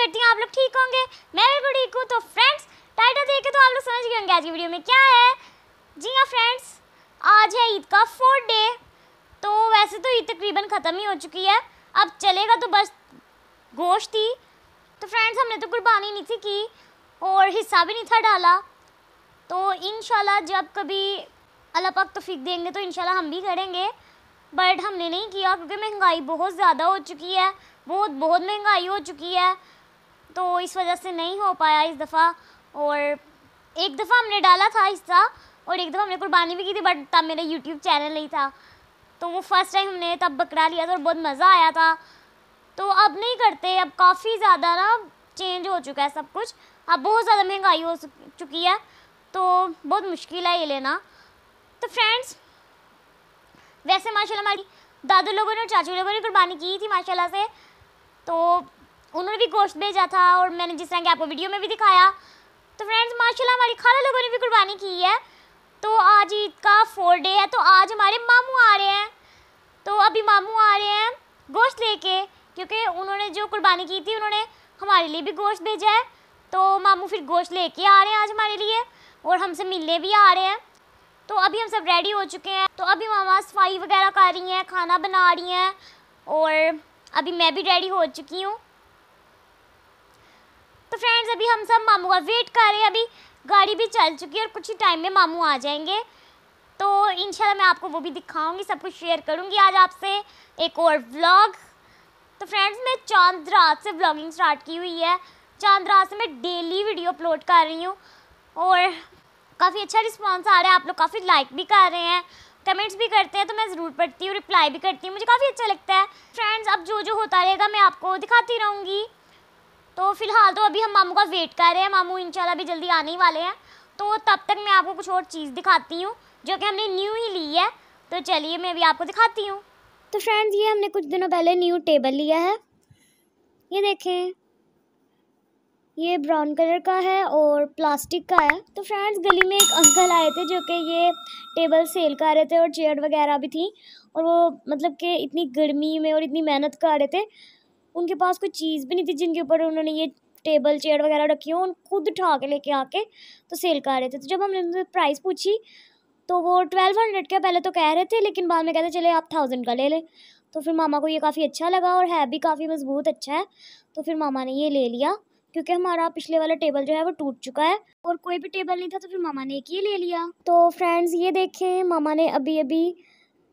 करती हूँ आप लोग ठीक होंगे मैं भी ठीक हूँ तो फ्रेंड्स टाइटल देख के तो आप लोग समझ गए होंगे आज की वीडियो में क्या है जी हाँ फ्रेंड्स आज है ईद का फोर्थ डे तो वैसे तो ईद तकरीबन ख़त्म ही हो चुकी है अब चलेगा तो बस गोश्त ही तो फ्रेंड्स हमने तो कुर्बानी नहीं थी की और हिस्सा भी नहीं था डाला तो इन जब कभी अल्लाह पाक फीक देंगे तो इन हम भी करेंगे बट हमने नहीं किया क्योंकि महंगाई बहुत ज़्यादा हो चुकी है बहुत बहुत महंगाई हो चुकी है तो इस वजह से नहीं हो पाया इस दफ़ा और एक दफ़ा हमने डाला था हिस्सा और एक दफ़ा हमने कुर्बानी भी की थी बट तब मेरा यूट्यूब चैनल नहीं था तो वो फ़र्स्ट टाइम हमने तब बकरा लिया था और बहुत मज़ा आया था तो अब नहीं करते अब काफ़ी ज़्यादा ना चेंज हो चुका है सब कुछ अब बहुत ज़्यादा महंगाई हो चुकी है तो बहुत मुश्किल है ये लेना तो फ्रेंड्स वैसे माशाल्लाह हमारी दादू लोगों ने और चाचू लोगों ने कुर्बानी की थी माशाल्लाह से तो उन्होंने भी गोश्त भेजा था और मैंने जिस तरह की आपको वीडियो में भी दिखाया तो फ्रेंड्स माशाल्लाह हमारी खाला लोगों ने भी कुर्बानी की है तो आज ईद का फोर डे है तो आज हमारे मामू आ रहे हैं तो अभी मामू आ रहे हैं गोश्त लेके क्योंकि उन्होंने जो कुर्बानी की थी उन्होंने हमारे लिए भी गोश्त भेजा है तो मामू फिर गोश्त लेके आ रहे हैं आज हमारे लिए और हमसे मिलने भी आ रहे हैं तो अभी हम सब रेडी हो चुके हैं तो अभी मामा सफाई वगैरह कर रही हैं खाना बना रही हैं और अभी मैं भी रेडी हो चुकी हूँ तो फ्रेंड्स अभी हम सब मामू का वेट कर रहे हैं अभी गाड़ी भी चल चुकी है और कुछ ही टाइम में मामू आ जाएंगे तो इंशाल्लाह मैं आपको वो भी दिखाऊंगी सब कुछ शेयर करूंगी आज आपसे एक और व्लॉग तो फ्रेंड्स मैं चांद रात से व्लॉगिंग स्टार्ट की हुई है चांद रात से मैं डेली वीडियो अपलोड कर रही हूँ और काफ़ी अच्छा रिस्पॉन्स आ रहा है आप लोग काफ़ी लाइक भी कर रहे हैं कमेंट्स भी करते हैं तो मैं ज़रूर पढ़ती हूँ रिप्लाई भी करती हूँ मुझे काफ़ी अच्छा लगता है फ्रेंड्स अब जो जो होता रहेगा मैं आपको दिखाती रहूँगी तो फिलहाल तो अभी हम मामू का वेट कर रहे हैं मामू इंशाल्लाह अभी जल्दी आने ही वाले हैं तो तब तक मैं आपको कुछ और चीज़ दिखाती हूँ जो कि हमने न्यू ही ली है तो चलिए मैं अभी आपको दिखाती हूँ तो फ्रेंड्स ये हमने कुछ दिनों पहले न्यू टेबल लिया है ये देखें ये ब्राउन कलर का है और प्लास्टिक का है तो फ्रेंड्स गली में एक अंकल आए थे जो कि ये टेबल सेल कर रहे थे और चेयर वगैरह भी थी और वो मतलब कि इतनी गर्मी में और इतनी मेहनत कर रहे थे उनके पास कोई चीज़ भी नहीं थी जिनके ऊपर उन्होंने ये टेबल चेयर वगैरह रखी हो उन खुद उठा के लेके आके तो सेल कर रहे थे तो जब हमने उनसे प्राइस पूछी तो वो ट्वेल्व हंड्रेड का पहले तो कह रहे थे लेकिन बाद में कहते चले आप थाउजेंड का ले लें तो फिर मामा को ये काफ़ी अच्छा लगा और है भी काफ़ी मजबूत अच्छा है तो फिर मामा ने ये ले लिया क्योंकि हमारा पिछले वाला टेबल जो है वो टूट चुका है और कोई भी टेबल नहीं था तो फिर मामा ने एक ये ले लिया तो फ्रेंड्स ये देखें मामा ने अभी अभी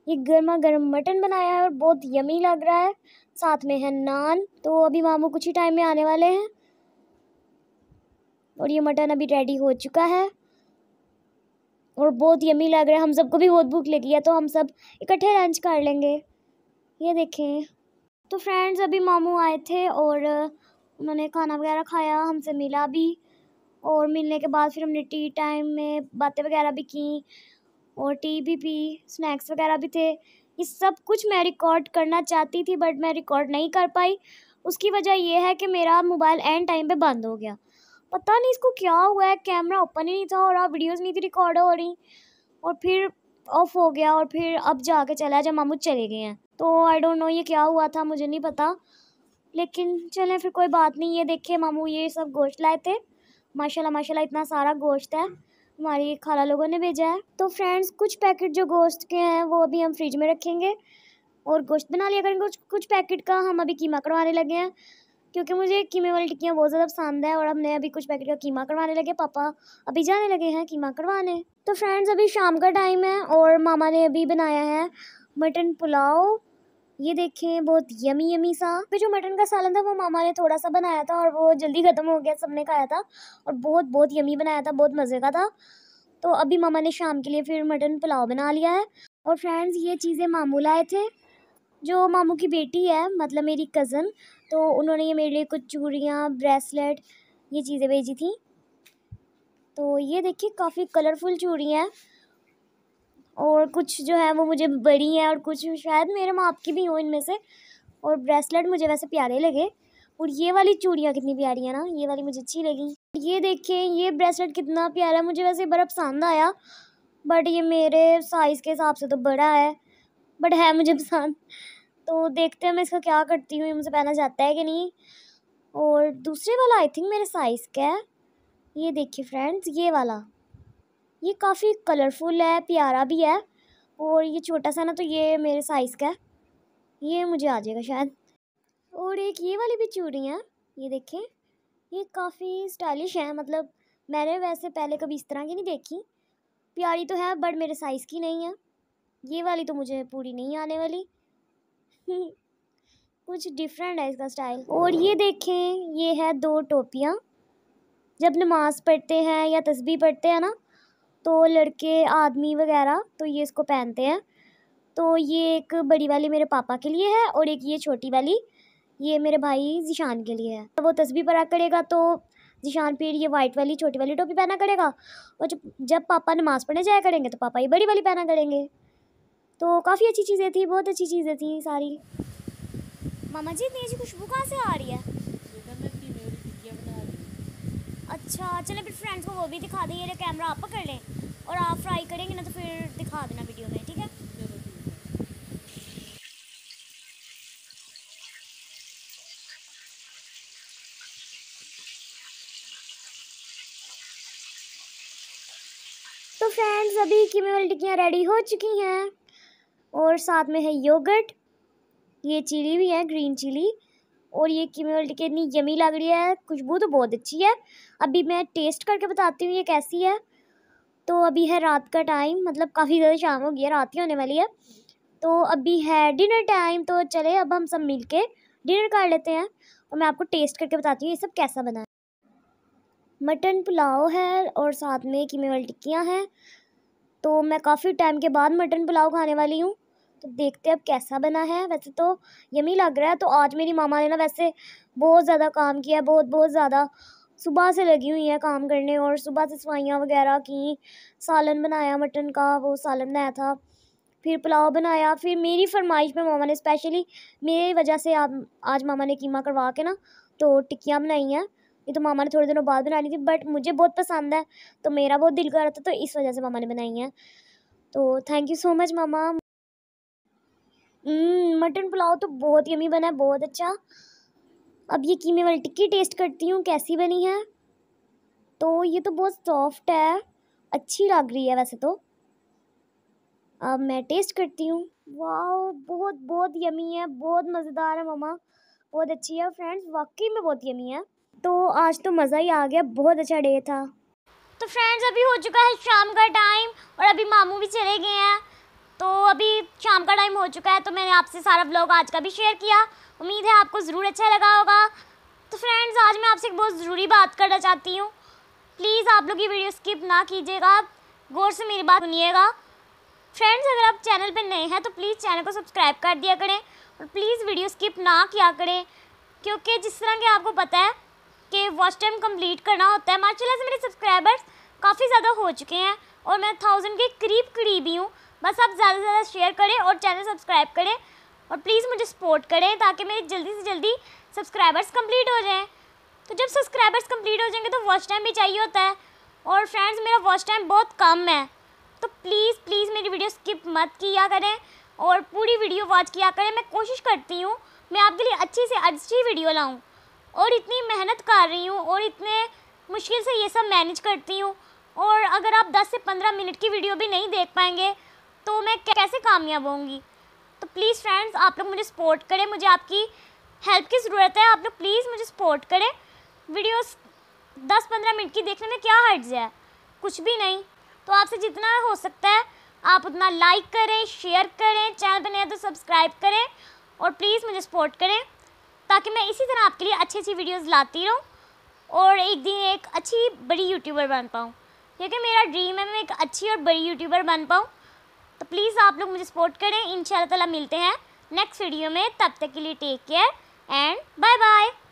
ये गर्मा गर्म मटन बनाया है और बहुत यमी लग रहा है साथ में है नान तो अभी मामू कुछ ही टाइम में आने वाले हैं और ये मटन अभी रेडी हो चुका है और बहुत यमी लग रहा है हम सबको भी बहुत भूख लगी है तो हम सब इकट्ठे लंच कर लेंगे ये देखें तो फ्रेंड्स अभी मामू आए थे और उन्होंने खाना वगैरह खाया हमसे मिला भी और मिलने के बाद फिर हमने टी टाइम में बातें वगैरह भी की और टी भी पी स्नैक्स वगैरह भी थे ये सब कुछ मैं रिकॉर्ड करना चाहती थी बट मैं रिकॉर्ड नहीं कर पाई उसकी वजह यह है कि मेरा मोबाइल एंड टाइम पे बंद हो गया पता नहीं इसको क्या हुआ है कैमरा ओपन ही नहीं था और अब वीडियोस नहीं थी रिकॉर्ड हो रही और फिर ऑफ हो गया और फिर अब जाके चला जब मामू चले गए हैं तो आई डोंट नो ये क्या हुआ था मुझे नहीं पता लेकिन चलें फिर कोई बात नहीं ये देखिए मामू ये सब गोश्त लाए थे माशाल्लाह माशाल्लाह इतना सारा गोश्त है हमारी खाला लोगों ने भेजा है तो फ्रेंड्स कुछ पैकेट जो गोश्त के हैं वो अभी हम फ्रिज में रखेंगे और गोश्त बना लिया करेंगे कुछ कुछ पैकेट का हम अभी कीमा करवाने लगे हैं क्योंकि मुझे कीमे वाली टिक्कियाँ बहुत ज़्यादा पसंद है और हमने अभी कुछ पैकेट का कीमा करवाने लगे पापा अभी जाने लगे हैं कीमा करवाने तो फ्रेंड्स अभी शाम का टाइम है और मामा ने अभी बनाया है मटन पुलाव ये देखें बहुत यमी यमी सा फिर जो मटन का सालन था वो मामा ने थोड़ा सा बनाया था और वो जल्दी ख़त्म हो गया सबने खाया था और बहुत बहुत यमी बनाया था बहुत मज़े का था तो अभी मामा ने शाम के लिए फिर मटन पुलाव बना लिया है और फ्रेंड्स ये चीज़ें मामू लाए थे जो मामू की बेटी है मतलब मेरी कज़न तो उन्होंने ये मेरे लिए कुछ चूड़ियाँ ब्रेसलेट ये चीज़ें भेजी थी तो ये देखिए काफ़ी कलरफुल चूड़ियाँ हैं और कुछ जो है वो मुझे बड़ी हैं और कुछ शायद मेरे माँ की भी हों इनमें से और ब्रेसलेट मुझे वैसे प्यारे लगे और ये वाली चूड़ियाँ कितनी प्यारी है ना ये वाली मुझे अच्छी लगी ये देखिए ये ब्रेसलेट कितना प्यारा मुझे वैसे बड़ा पसंद आया बट ये मेरे साइज़ के हिसाब से तो बड़ा है बट है मुझे पसंद तो देखते हैं मैं इसका क्या करती हूँ ये मुझे पहना जाता है कि नहीं और दूसरे वाला आई थिंक मेरे साइज़ का है ये देखिए फ्रेंड्स ये वाला ये काफ़ी कलरफुल है प्यारा भी है और ये छोटा सा ना तो ये मेरे साइज़ का है ये मुझे आ जाएगा शायद और एक ये वाली भी चूड़ियाँ ये देखें ये काफ़ी स्टाइलिश है मतलब मैंने वैसे पहले कभी इस तरह की नहीं देखी प्यारी तो है बट मेरे साइज़ की नहीं है ये वाली तो मुझे पूरी नहीं आने वाली कुछ डिफरेंट है इसका स्टाइल और ये देखें ये है दो टोपियाँ जब नमाज़ पढ़ते हैं या तस्बी पढ़ते हैं ना तो लड़के आदमी वगैरह तो ये इसको पहनते हैं तो ये एक बड़ी वाली मेरे पापा के लिए है और एक ये छोटी वाली ये मेरे भाई जिशान के लिए है तो वो तस्वीर पर करेगा तो जिशान पीर ये वाइट वाली छोटी वाली टोपी पहना करेगा और जब जब पापा नमाज़ पढ़ने जाया करेंगे तो पापा ये बड़ी वाली पहना करेंगे तो काफ़ी अच्छी चीज़ें थी बहुत अच्छी चीज़ें थी सारी मामा जी इतनी अच्छी खुशबू कहाँ से आ रही है अच्छा चलो फिर फ्रेंड्स को वो भी दिखा दें ये कैमरा आप पकड़ लें और आप फ्राई करेंगे ना तो फिर दिखा देना वीडियो में ठीक है तो फ्रेंड्स अभी कीमे वाली टिक्कियाँ रेडी हो चुकी हैं और साथ में है योगर्ट ये चिली भी है ग्रीन चिली और ये कीमेल कितनी यमी लग रही है खुशबू तो बहुत अच्छी है अभी मैं टेस्ट करके बताती हूँ ये कैसी है तो अभी है रात का टाइम मतलब काफ़ी ज़्यादा शाम हो गई है रात ही होने वाली है तो अभी है डिनर टाइम तो चले अब हम सब मिल के डिनर कर लेते हैं और मैं आपको टेस्ट करके बताती हूँ ये सब कैसा बना मटन पुलाव है और साथ में कीमे वाली टिक्कियाँ हैं तो मैं काफ़ी टाइम के बाद मटन पुलाव खाने वाली हूँ तो देखते हैं अब कैसा बना है वैसे तो यमी लग रहा है तो आज मेरी मामा ने ना वैसे बहुत ज़्यादा काम किया है बहुत बहुत ज़्यादा सुबह से लगी हुई है काम करने और सुबह से सफाइयाँ वगैरह की सालन बनाया मटन का वो सालन बनाया था फिर पुलाव बनाया फिर मेरी फरमाइश में मामा ने स्पेशली मेरी वजह से आप आज मामा ने कीमा करवा के ना तो टिक्कियाँ बनाई हैं ये तो मामा ने थोड़े दिनों बाद बनानी थी बट मुझे बहुत पसंद है तो मेरा बहुत दिल कर रहा था तो इस वजह से मामा ने बनाई है तो थैंक यू सो मच मामा हम्म, मटन पुलाव तो बहुत यमी बना है बहुत अच्छा अब ये कीमे वाली टिक्की टेस्ट करती हूँ कैसी बनी है तो ये तो बहुत सॉफ्ट है अच्छी लग रही है वैसे तो अब मैं टेस्ट करती हूँ वाह बहुत बहुत यमी है बहुत मज़ेदार है ममा बहुत अच्छी है फ्रेंड्स वाकई में बहुत यमी है तो आज तो मज़ा ही आ गया बहुत अच्छा डे था तो फ्रेंड्स अभी हो चुका है शाम का टाइम और अभी मामू भी चले गए हैं तो अभी शाम का टाइम हो चुका है तो मैंने आपसे सारा ब्लॉग आज का भी शेयर किया उम्मीद है आपको ज़रूर अच्छा लगा होगा तो फ्रेंड्स आज मैं आपसे एक बहुत ज़रूरी बात करना चाहती हूँ प्लीज़ आप लोग ये वीडियो स्किप ना कीजिएगा गौर से मेरी बात सुनिएगा फ्रेंड्स अगर आप चैनल पर नए हैं तो प्लीज़ चैनल को सब्सक्राइब कर दिया करें और प्लीज़ वीडियो स्किप ना किया करें क्योंकि जिस तरह के आपको पता है कि वॉच टाइम कम्प्लीट करना होता है माशाल्लाह से मेरे सब्सक्राइबर्स काफ़ी ज़्यादा हो चुके हैं और मैं थाउजेंड के करीब करीब ही हूँ बस आप ज़्यादा से ज़्यादा शेयर करें और चैनल सब्सक्राइब करें और प्लीज़ मुझे सपोर्ट करें ताकि मेरे जल्दी से जल्दी सब्सक्राइबर्स कंप्लीट हो जाएं तो जब सब्सक्राइबर्स कंप्लीट हो जाएंगे तो वॉच टाइम भी चाहिए होता है और फ्रेंड्स मेरा वॉच टाइम बहुत कम है तो प्लीज़ प्लीज़ मेरी वीडियो स्किप मत किया करें और पूरी वीडियो वॉच किया करें मैं कोशिश करती हूँ मैं आपके लिए अच्छी से अच्छी वीडियो लाऊँ और इतनी मेहनत कर रही हूँ और इतने मुश्किल से ये सब मैनेज करती हूँ और अगर आप 10 से 15 मिनट की वीडियो भी नहीं देख पाएंगे तो मैं कैसे कामयाब होंगी तो प्लीज़ फ्रेंड्स आप लोग मुझे सपोर्ट करें मुझे आपकी हेल्प की ज़रूरत है आप लोग प्लीज़ मुझे सपोर्ट करें वीडियोस 10-15 मिनट की देखने में क्या हट जाए कुछ भी नहीं तो आपसे जितना हो सकता है आप उतना लाइक करें शेयर करें चैनल पर नया तो सब्सक्राइब करें और प्लीज़ मुझे सपोर्ट करें ताकि मैं इसी तरह आपके लिए अच्छी अच्छी वीडियोज़ लाती रहूँ और एक दिन एक अच्छी बड़ी यूट्यूबर बन पाऊँ क्योंकि मेरा ड्रीम है मैं एक अच्छी और बड़ी यूट्यूबर बन पाऊँ तो प्लीज़ आप लोग मुझे सपोर्ट करें इन शाला मिलते हैं नेक्स्ट वीडियो में तब तक के लिए take care and bye bye